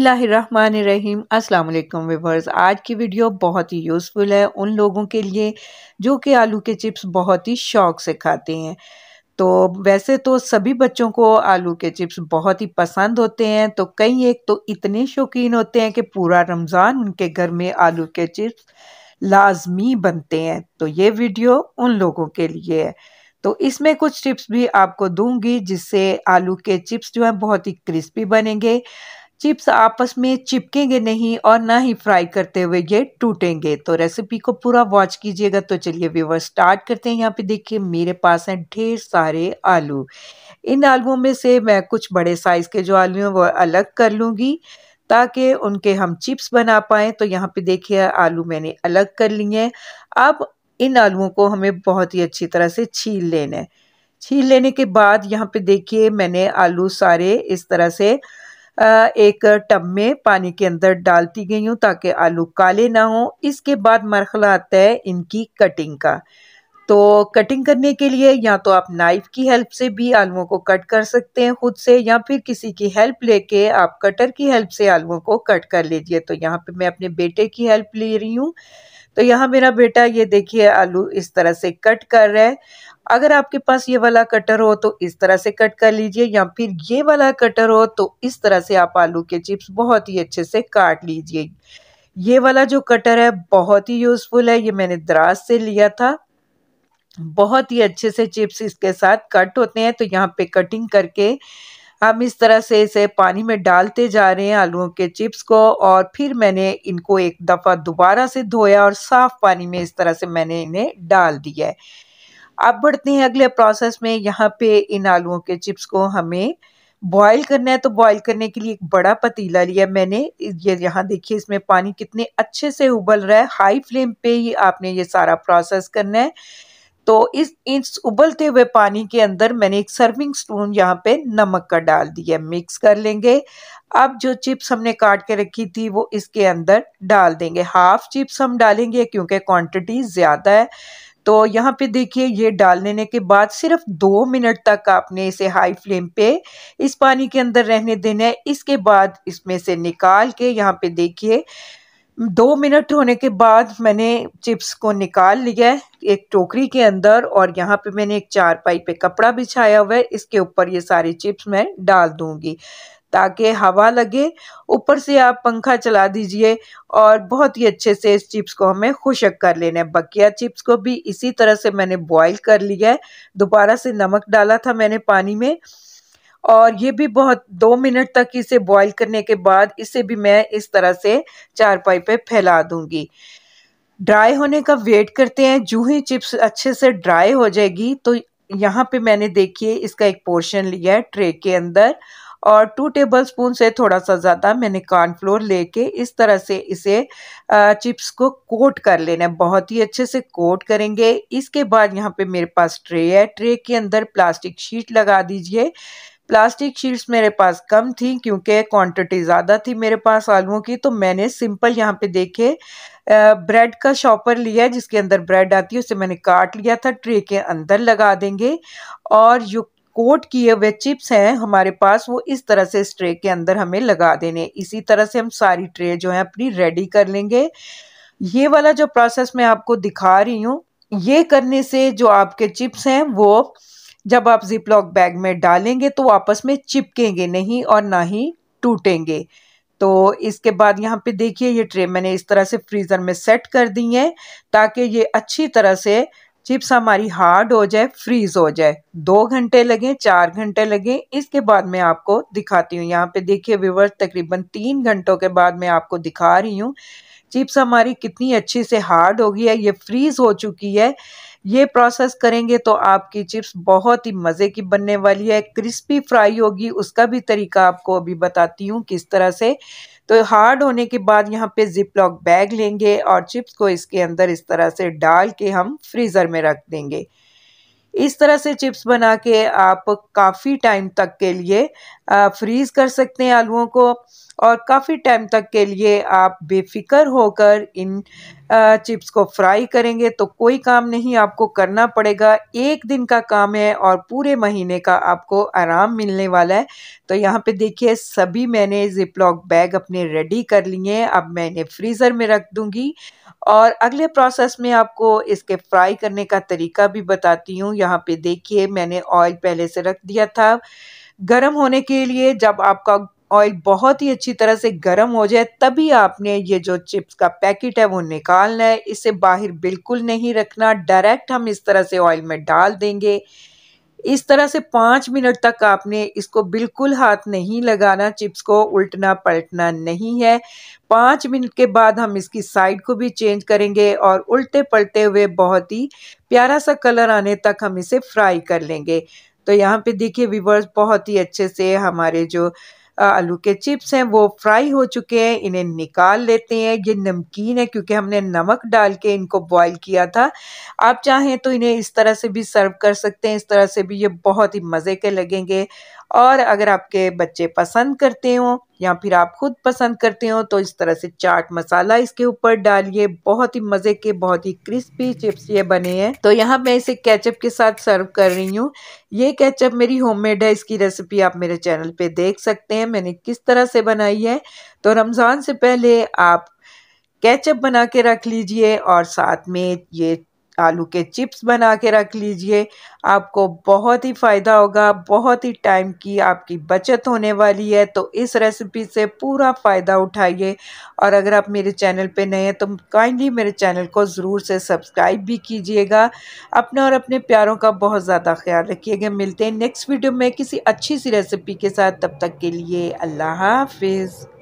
बिसमीम् अल्लाम व्यवर्स आज की वीडियो बहुत ही यूज़फुल है उन लोगों के लिए जो कि आलू के चिप्स बहुत ही शौक से खाते हैं तो वैसे तो सभी बच्चों को आलू के चिप्स बहुत ही पसंद होते हैं तो कई एक तो इतने शौकीन होते हैं कि पूरा रमज़ान उनके घर में आलू के चिप्स लाजमी बनते हैं तो ये वीडियो उन लोगों के लिए है तो इसमें कुछ टिप्स भी आपको दूंगी जिससे आलू के चिप्स जो हैं बहुत ही क्रिस्पी बनेंगे चिप्स आपस में चिपकेंगे नहीं और ना ही फ्राई करते हुए ये टूटेंगे तो रेसिपी को पूरा वॉच कीजिएगा तो चलिए व्यूवर स्टार्ट करते हैं यहाँ पे देखिए मेरे पास हैं ढेर सारे आलू इन आलुओं में से मैं कुछ बड़े साइज़ के जो आलू हैं वो अलग कर लूँगी ताकि उनके हम चिप्स बना पाएँ तो यहाँ पे देखिए आलू मैंने अलग कर लिए हैं अब इन आलुओं को हमें बहुत ही अच्छी तरह से छील लेना है छील लेने के बाद यहाँ पे देखिए मैंने आलू सारे इस तरह से एक टब में पानी के अंदर डालती गई हूँ ताकि आलू काले ना हो इसके बाद मरखला आता है इनकी कटिंग का तो कटिंग करने के लिए या तो आप नाइफ़ की हेल्प से भी आलुओं को कट कर सकते हैं ख़ुद से या फिर किसी की हेल्प लेके आप कटर की हेल्प से आलुओं को कट कर लीजिए तो यहाँ पे मैं अपने बेटे की हेल्प ले रही हूँ तो यहाँ मेरा बेटा ये देखिए आलू इस तरह से कट कर रहा है अगर आपके पास ये वाला कटर हो तो इस तरह से कट कर लीजिए या फिर ये वाला कटर हो तो इस तरह से आप आलू के चिप्स बहुत ही अच्छे से काट लीजिए ये वाला जो कटर है बहुत ही यूज़फुल है ये मैंने दराज से लिया था बहुत ही अच्छे से चिप्स इसके साथ कट होते हैं तो यहाँ पे कटिंग करके हम इस तरह से इसे पानी में डालते जा रहे हैं आलूओं के चिप्स को और फिर मैंने इनको एक दफ़ा दोबारा से धोया और साफ़ पानी में इस तरह से मैंने इन्हें डाल दिया है अब बढ़ते हैं अगले प्रोसेस में यहाँ पे इन आलूओं के चिप्स को हमें बॉईल करना है तो बॉईल करने के लिए एक बड़ा पतीला लिया मैंने ये यहाँ देखिए इसमें पानी कितने अच्छे से उबल रहा है हाई फ्लेम पे ही आपने ये सारा प्रोसेस करना है तो इस इस उबलते हुए पानी के अंदर मैंने एक सर्विंग स्पून यहाँ पे नमक का डाल दिया मिक्स कर लेंगे अब जो चिप्स हमने काट के रखी थी वो इसके अंदर डाल देंगे हाफ चिप्स हम डालेंगे क्योंकि क्वांटिटी ज़्यादा है तो यहाँ पे देखिए ये डाल देने के बाद सिर्फ दो मिनट तक आपने इसे हाई फ्लेम पे इस पानी के अंदर रहने देना है इसके बाद इसमें से निकाल के यहाँ पे देखिए दो मिनट होने के बाद मैंने चिप्स को निकाल लिया है एक टोकरी के अंदर और यहाँ पे मैंने एक चारपाई पे कपड़ा बिछाया हुआ है इसके ऊपर ये सारे चिप्स मैं डाल दूँगी ताकि हवा लगे ऊपर से आप पंखा चला दीजिए और बहुत ही अच्छे से इस चिप्स को हमें खुशक कर लेना है बकिया चिप्स को भी इसी तरह से मैंने बॉईल कर लिया है दोबारा से नमक डाला था मैंने पानी में और ये भी बहुत दो मिनट तक इसे बॉईल करने के बाद इसे भी मैं इस तरह से चारपाई पे फैला दूंगी ड्राई होने का वेट करते हैं जू ही चिप्स अच्छे से ड्राई हो जाएगी तो यहाँ पे मैंने देखिए इसका एक पोर्शन लिया है ट्रे के अंदर और टू टेबल स्पून से थोड़ा सा ज़्यादा मैंने कॉर्नफ्लोर लेके इस तरह से इसे चिप्स को कोट कर लेना है बहुत ही अच्छे से कोट करेंगे इसके बाद यहाँ पे मेरे पास ट्रे है ट्रे के अंदर प्लास्टिक शीट लगा दीजिए प्लास्टिक शीट्स मेरे पास कम थी क्योंकि क्वांटिटी ज़्यादा थी मेरे पास आलुओं की तो मैंने सिंपल यहाँ पे देखे ब्रेड का शॉपर लिया जिसके अंदर ब्रेड आती है उसे मैंने काट लिया था ट्रे के अंदर लगा देंगे और जो कोट किए हुए चिप्स हैं हमारे पास वो इस तरह से इस ट्रे के अंदर हमें लगा देने इसी तरह से हम सारी ट्रे जो है अपनी रेडी कर लेंगे ये वाला जो प्रोसेस मैं आपको दिखा रही हूँ ये करने से जो आपके चिप्स हैं वो जब आप जिप लॉक बैग में डालेंगे तो आपस में चिपकेंगे नहीं और ना ही टूटेंगे तो इसके बाद यहाँ पे देखिए ये ट्रे मैंने इस तरह से फ्रीज़र में सेट कर दी है ताकि ये अच्छी तरह से चिप्स हमारी हार्ड हो जाए फ्रीज़ हो जाए दो घंटे लगे चार घंटे लगे इसके बाद मैं आपको दिखाती हूँ यहाँ पे देखिए विवर तकरीबन तीन घंटों के बाद मैं आपको दिखा रही हूँ चिप्स हमारी कितनी अच्छी से हार्ड हो गई है ये फ्रीज़ हो चुकी है ये प्रोसेस करेंगे तो आपकी चिप्स बहुत ही मज़े की बनने वाली है क्रिस्पी फ्राई होगी उसका भी तरीका आपको अभी बताती हूँ किस तरह से तो हार्ड होने के बाद यहाँ पे जिप लॉक बैग लेंगे और चिप्स को इसके अंदर इस तरह से डाल के हम फ्रीज़र में रख देंगे इस तरह से चिप्स बना के आप काफ़ी टाइम तक के लिए फ्रीज़ कर सकते हैं आलुओं को और काफ़ी टाइम तक के लिए आप बेफिक्र होकर इन चिप्स को फ्राई करेंगे तो कोई काम नहीं आपको करना पड़ेगा एक दिन का काम है और पूरे महीने का आपको आराम मिलने वाला है तो यहाँ पे देखिए सभी मैंने जिपलॉक बैग अपने रेडी कर लिए हैं अब मैं इन्हें फ्रीज़र में रख दूँगी और अगले प्रोसेस में आपको इसके फ्राई करने का तरीका भी बताती हूँ यहाँ पे देखिए मैंने ऑयल पहले से रख दिया था गर्म होने के लिए जब आपका ऑयल बहुत ही अच्छी तरह से गर्म हो जाए तभी आपने ये जो चिप्स का पैकेट है वो निकालना है इसे बाहर बिल्कुल नहीं रखना डायरेक्ट हम इस तरह से ऑयल में डाल देंगे इस तरह से पाँच मिनट तक आपने इसको बिल्कुल हाथ नहीं लगाना चिप्स को उल्टना पलटना नहीं है पाँच मिनट के बाद हम इसकी साइड को भी चेंज करेंगे और उल्टे पलटे हुए बहुत ही प्यारा सा कलर आने तक हम इसे फ्राई कर लेंगे तो यहाँ पे देखिए व्यूवर्स बहुत ही अच्छे से हमारे जो आलू के चिप्स हैं वो फ्राई हो चुके हैं इन्हें निकाल लेते हैं ये नमकीन है क्योंकि हमने नमक डाल के इनको बॉईल किया था आप चाहें तो इन्हें इस तरह से भी सर्व कर सकते हैं इस तरह से भी ये बहुत ही मज़े के लगेंगे और अगर आपके बच्चे पसंद करते हो या फिर आप खुद पसंद करते हो तो इस तरह से चाट मसाला इसके ऊपर डालिए बहुत ही मज़े के बहुत ही क्रिस्पी चिप्स ये बने हैं तो यहाँ मैं इसे केचप के साथ सर्व कर रही हूँ ये केचप मेरी होममेड है इसकी रेसिपी आप मेरे चैनल पे देख सकते हैं मैंने किस तरह से बनाई है तो रमज़ान से पहले आप केचप बना के रख लीजिए और साथ में ये आलू के चिप्स बना के रख लीजिए आपको बहुत ही फ़ायदा होगा बहुत ही टाइम की आपकी बचत होने वाली है तो इस रेसिपी से पूरा फ़ायदा उठाइए और अगर आप मेरे चैनल पे नए हैं तो काइंडली मेरे चैनल को ज़रूर से सब्सक्राइब भी कीजिएगा अपने और अपने प्यारों का बहुत ज़्यादा ख्याल रखिएगा मिलते हैं नेक्स्ट वीडियो में किसी अच्छी सी रेसिपी के साथ तब तक के लिए अल्लाह हाफिज़